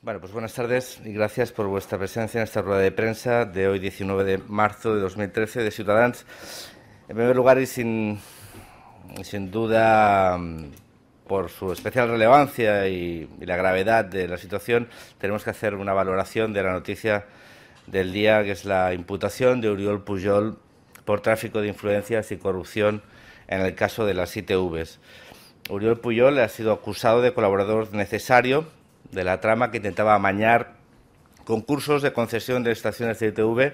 Bueno, pues buenas tardes y gracias por vuestra presencia en esta rueda de prensa de hoy 19 de marzo de 2013 de Ciudadans. En primer lugar y sin, sin duda por su especial relevancia y, la gravedad de la situación, tenemos que hacer una valoración de la noticia del día, que es la imputación de Uriol Pujol por tráfico de influencias y corrupción en el caso de las ITVs. Uriol Puyol ha sido acusado de colaborador necesario de la trama que intentaba amañar concursos de concesión de estaciones de ITV,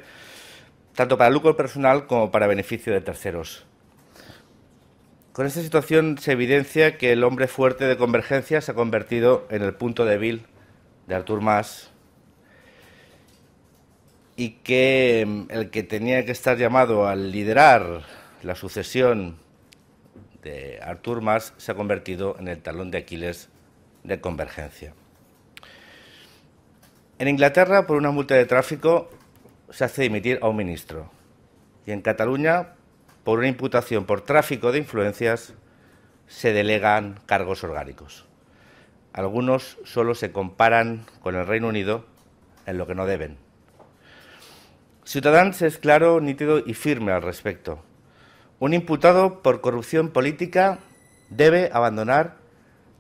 tanto para lucro personal como para beneficio de terceros. Con esta situación se evidencia que el hombre fuerte de Convergencia se ha convertido en el punto débil de Artur Mas y que mm, el que tenía que estar llamado a liderar la sucesión de Artur Mas se ha convertido en el talón de Aquiles de Convergencia. En Inglaterra, por una multa de tráfico, se hace dimitir a un ministro. Y en Cataluña, por una imputación por tráfico de influencias, se delegan cargos orgánicos. Algunos solo se comparan con el Reino Unido en lo que no deben. Ciudadanos es claro, nítido y firme al respecto. Un imputado por corrupción política debe abandonar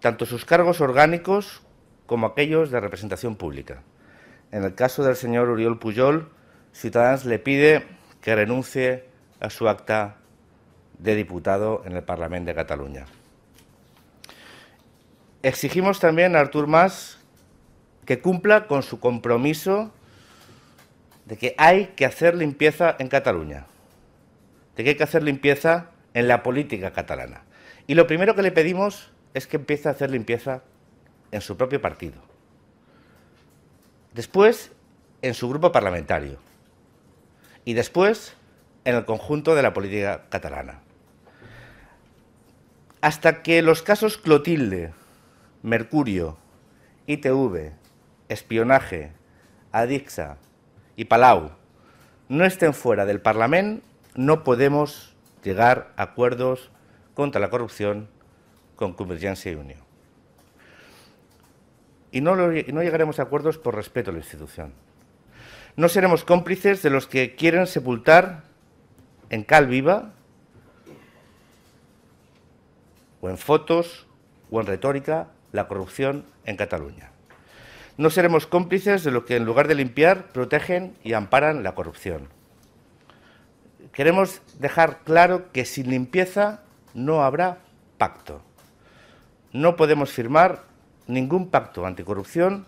tanto sus cargos orgánicos como aquellos de representación pública. En el caso del señor Uriol Pujol, Ciudadanos le pide que renuncie a su acta de diputado en el Parlamento de Cataluña. Exigimos también a Artur Mas que cumpla con su compromiso de que hay que hacer limpieza en Cataluña, de que hay que hacer limpieza en la política catalana. Y lo primero que le pedimos es que empiece a hacer limpieza en su propio partido después en su grupo parlamentario y después en el conjunto de la política catalana. Hasta que los casos Clotilde, Mercurio, ITV, espionaje, Adixa y Palau no estén fuera del Parlamento, no podemos llegar a acuerdos contra la corrupción con Convergencia y Unión y no, llegaremos a acuerdos por respeto a la institución. No seremos cómplices de los que quieren sepultar en cal viva o en fotos o en retórica la corrupción en Cataluña. No seremos cómplices de los que en lugar de limpiar protegen y amparan la corrupción. Queremos dejar claro que sin limpieza no habrá pacto. No podemos firmar ningún pacto anticorrupción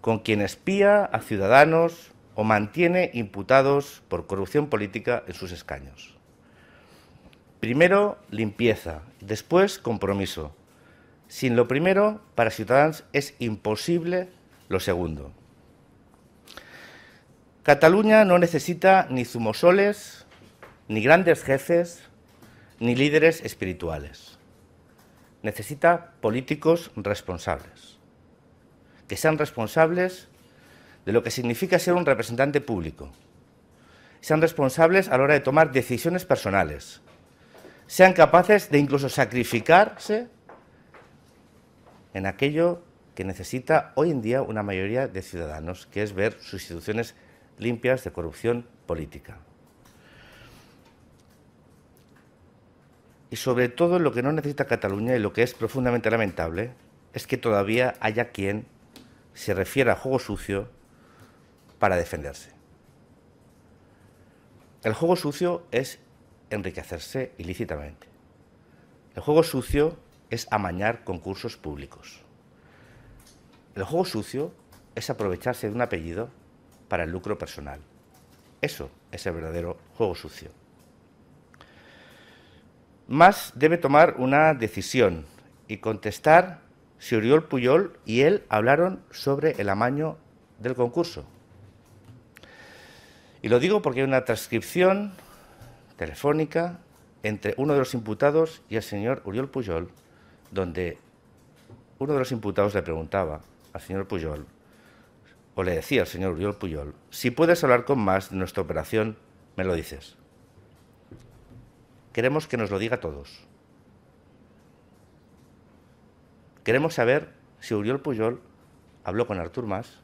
con quien espía a ciudadanos o mantiene imputados por corrupción política en sus escaños. Primero, limpieza, después, compromiso. Sin lo primero, para Ciudadanos es imposible lo segundo. Cataluña no necesita ni zumosoles, ni grandes jefes, ni líderes espirituales necesita políticos responsables, que sean responsables de lo que significa ser un representante público, sean responsables a la hora de tomar decisiones personales, sean capaces de incluso sacrificarse en aquello que necesita hoy en día una mayoría de ciudadanos, que es ver sus instituciones limpias de corrupción política. Y sobre todo lo que no necesita Cataluña y lo que es profundamente lamentable es que todavía haya quien se refiera a juego sucio para defenderse. El juego sucio es enriquecerse ilícitamente. El juego sucio es amañar concursos públicos. El juego sucio es aprovecharse de un apellido para el lucro personal. Eso es el verdadero juego sucio. Más debe tomar una decisión y contestar si Uriol Puyol y él hablaron sobre el amaño del concurso. Y lo digo porque hay una transcripción telefónica entre uno de los imputados y el señor Uriol Puyol, donde uno de los imputados le preguntaba al señor Puyol, o le decía al señor Uriol Puyol, si puedes hablar con más de nuestra operación, me lo dices. Queremos que nos lo diga todos. Queremos saber si Uriol Puyol habló con Artur Mas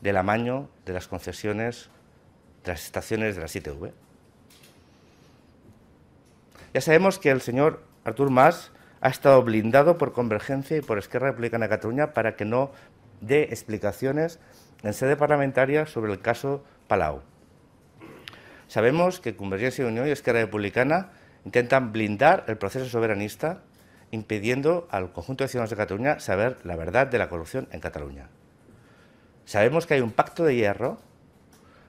del amaño de las concesiones de las estaciones de la ITV. Ya sabemos que el señor Artur Mas ha estado blindado por Convergencia y por Esquerra Republicana de Cataluña para que no dé explicaciones en sede parlamentaria sobre el caso Palau. Sabemos que Convergencia y Unión y Esquerra Republicana intentan blindar el proceso soberanista impidiendo al conjunto de ciudadanos de Cataluña saber la verdad de la corrupción en Cataluña. Sabemos que hay un pacto de hierro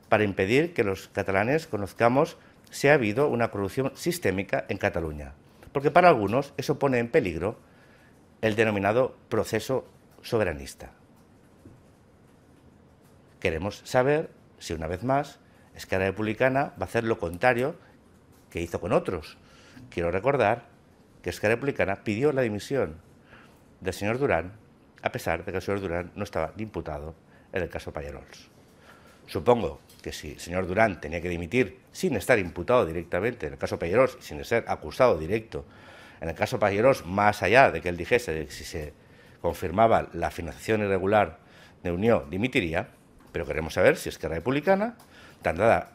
para impedir que los catalanes conozcamos si ha habido una corrupción sistémica en Cataluña, porque para algunos eso pone en peligro el denominado proceso soberanista. Queremos saber si una vez más Esquerra Republicana va a hacer lo contrario que hizo con otros. Quiero recordar que Esquerra Republicana pidió la dimisión del señor Durán, a pesar de que el señor Durán no estaba imputado en el caso Payarols. Supongo que si el señor Durán tenía que dimitir sin estar imputado directamente en el caso Pallarols, sin ser acusado directo en el caso Pallarols, más allá de que él dijese que si se confirmaba la financiación irregular de Unión dimitiría, pero queremos saber si es Republicana andada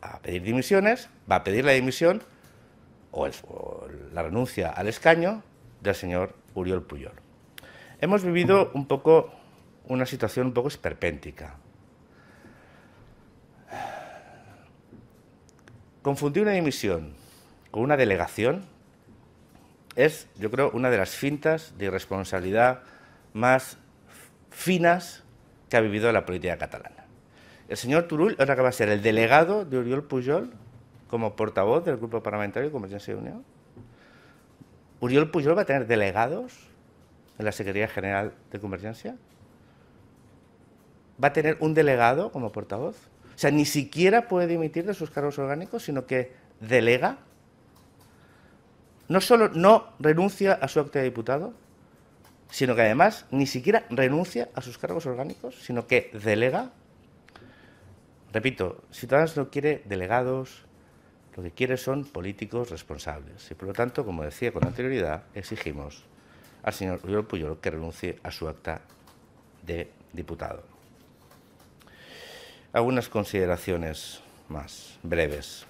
a pedir dimisiones, va a pedir la dimisión o, la renuncia al escaño del señor Uriol Puyol. Hemos vivido un poco una situación un poco esperpéntica. Confundir una dimisión con una delegación es, yo creo, una de las fintas de irresponsabilidad más finas que ha vivido la política catalana. El señor Turul, ahora que va a ser el delegado de Oriol Pujol como portavoz del Grupo Parlamentario de Convergencia y Unión. ¿Uriol Pujol va a tener delegados en la Secretaría General de Convergencia. Va a tener un delegado como portavoz. O sea, ni siquiera puede dimitir de sus cargos orgánicos, sino que delega. No solo no renuncia a su acta de diputado, sino que además ni siquiera renuncia a sus cargos orgánicos, sino que delega Repito, si Ciudadanos no quiere delegados, lo que quiere son políticos responsables. Y por lo tanto, como decía con anterioridad, exigimos al señor Uriol Puyol que renuncie a su acta de diputado. Algunas consideraciones más breves.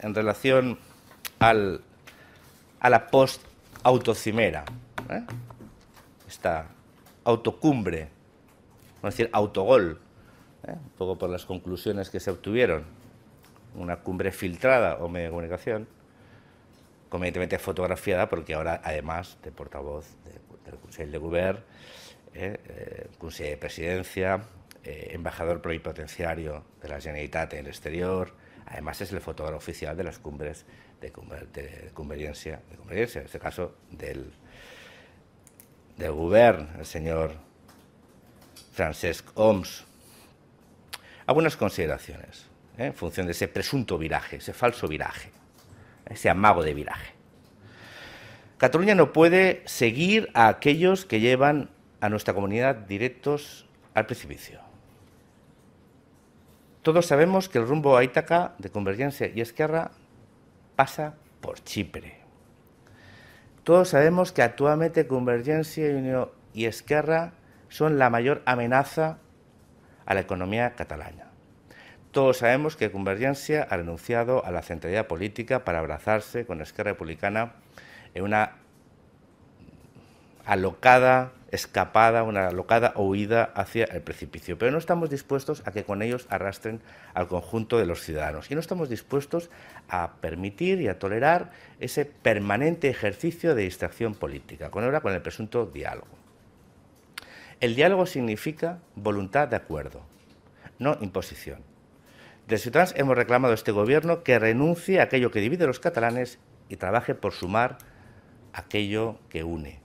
En relación al, a la post-autocimera, ¿eh? esta autocumbre, vamos a decir autogol eh, un poco por las conclusiones que se obtuvieron, una cumbre filtrada o medio de comunicación, convenientemente fotografiada, porque ahora, además de portavoz del Consejo de Gobierno, eh, eh, Consejo de Presidencia, embajador plenipotenciario de la Generalitat en el exterior, además es el fotógrafo oficial de las cumbres de, de conveniencia, de en este caso del, del el señor Francesc Oms, algunas consideraciones ¿eh? en función de ese presunto viraje, ese falso viraje, ese amago de viraje. Cataluña no puede seguir a aquellos que llevan a nuestra comunidad directos al precipicio. Todos sabemos que el rumbo a Ítaca de Convergencia y Esquerra pasa por Chipre. Todos sabemos que actualmente Convergencia y Esquerra son la mayor amenaza a la economía catalana. Todos sabemos que Convergencia ha renunciado a la centralidad política para abrazarse con la Esquerra Republicana en una alocada escapada, una alocada huida hacia el precipicio. Pero no estamos dispuestos a que con ellos arrastren al conjunto de los ciudadanos. Y no estamos dispuestos a permitir y a tolerar ese permanente ejercicio de distracción política, con ahora con el presunto diálogo. El diálogo significa voluntad de acuerdo, no imposición. Desde Ciutadans hemos reclamado a este Gobierno que renuncie a aquello que divide a los catalanes y trabaje por sumar aquello que une.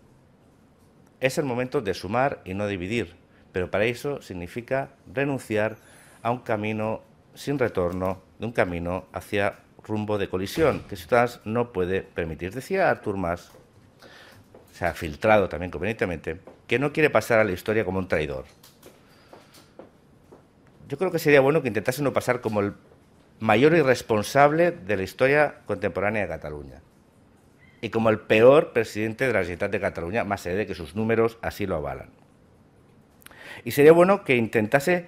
Es el momento de sumar y no dividir, pero para eso significa renunciar a un camino sin retorno, de un camino hacia rumbo de colisión, que Ciutadans no puede permitir. Decía Artur Mas, se ha filtrado también convenientemente, que no quiere pasar a la historia como un traidor yo creo que sería bueno que intentase no pasar como el mayor irresponsable de la historia contemporánea de Cataluña y como el peor presidente de la sociedad de Cataluña, más allá de que sus números así lo avalan. Y sería bueno que intentase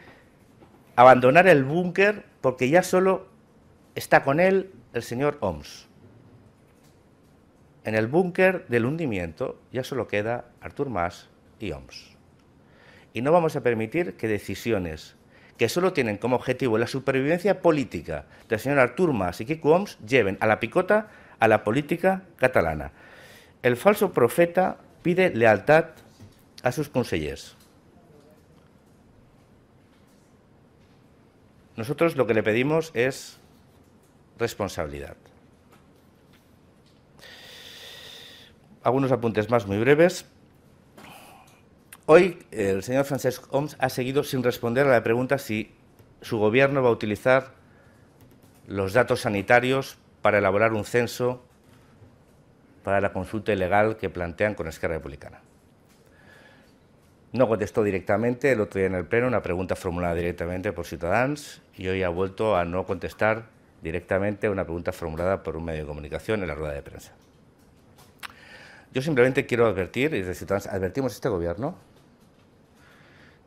abandonar el búnker porque ya solo está con él el señor Oms. En el búnker del hundimiento ya solo queda Artur Mas y Oms. Y no vamos a permitir que decisiones que solo tienen como objetivo la supervivencia política del señor Artur Mas y que Oms, lleven a la picota a la política catalana. El falso profeta pide lealtad a sus consellers. Nosotros lo que le pedimos es responsabilidad. Algunos apuntes más muy breves. Hoy el señor Francesc Homs ha seguido sin responder a la pregunta si su gobierno va a utilizar los datos sanitarios para elaborar un censo para la consulta ilegal que plantean con Esquerra Republicana. No contestó directamente el otro día en el Pleno una pregunta formulada directamente por Ciudadans y hoy ha vuelto a no contestar directamente una pregunta formulada por un medio de comunicación en la rueda de prensa. Yo simplemente quiero advertir, y desde Ciudadanos advertimos a este Gobierno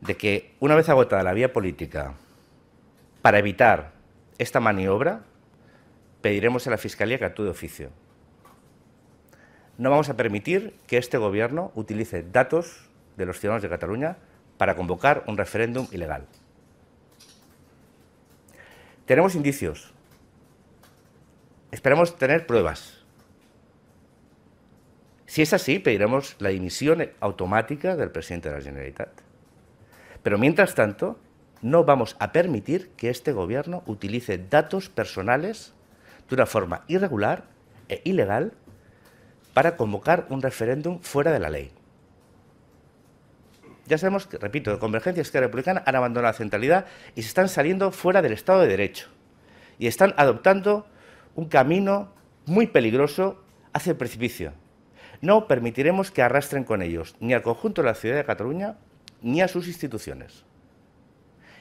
de que una vez agotada la vía política para evitar esta maniobra, pediremos a la Fiscalía que actúe de oficio. No vamos a permitir que este Gobierno utilice datos de los ciudadanos de Cataluña para convocar un referéndum ilegal. Tenemos indicios. Esperamos tener pruebas. Si es así, pediremos la dimisión automática del presidente de la Generalitat. Pero mientras tanto, no vamos a permitir que este gobierno utilice datos personales de una forma irregular e ilegal para convocar un referéndum fuera de la ley. Ya sabemos, que, repito, que Convergencia Esquerra Republicana han abandonado la centralidad y se están saliendo fuera del Estado de Derecho. Y están adoptando un camino muy peligroso hacia el precipicio. No permitiremos que arrastren con ellos ni al conjunto de la ciudad de Cataluña ni a sus instituciones,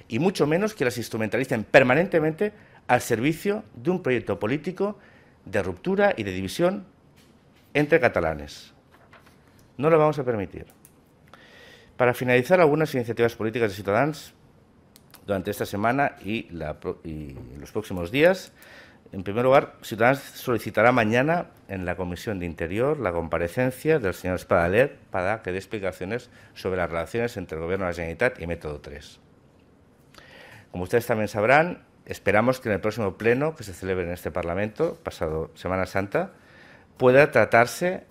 y mucho menos que las instrumentalicen permanentemente al servicio de un proyecto político de ruptura y de división entre catalanes. No lo vamos a permitir. Para finalizar, algunas iniciativas políticas de Ciudadanos durante esta semana y, y los próximos días en primer lugar, Ciudadanos solicitará mañana en la Comisión de Interior la comparecencia del señor Espadalet para que dé explicaciones sobre las relaciones entre el Gobierno de la Generalitat y Método 3. Como ustedes también sabrán, esperamos que en el próximo pleno que se celebre en este Parlamento, pasado Semana Santa, pueda tratarse,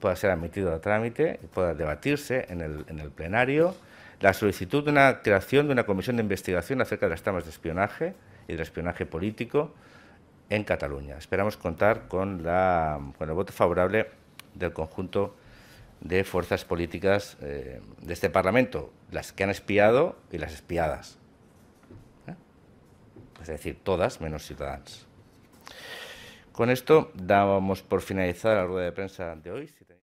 pueda ser admitido a trámite y pueda debatirse en el, en el plenario la solicitud de una creación de una comisión de investigación acerca de las tramas de espionaje y del espionaje político en Cataluña. Esperamos contar con, la, el voto favorable del conjunto de fuerzas políticas eh, de este Parlamento, las que han espiado y las espiadas. ¿eh? Es decir, todas menos ciudadanos. Con esto damos por finalizada la rueda de prensa de hoy.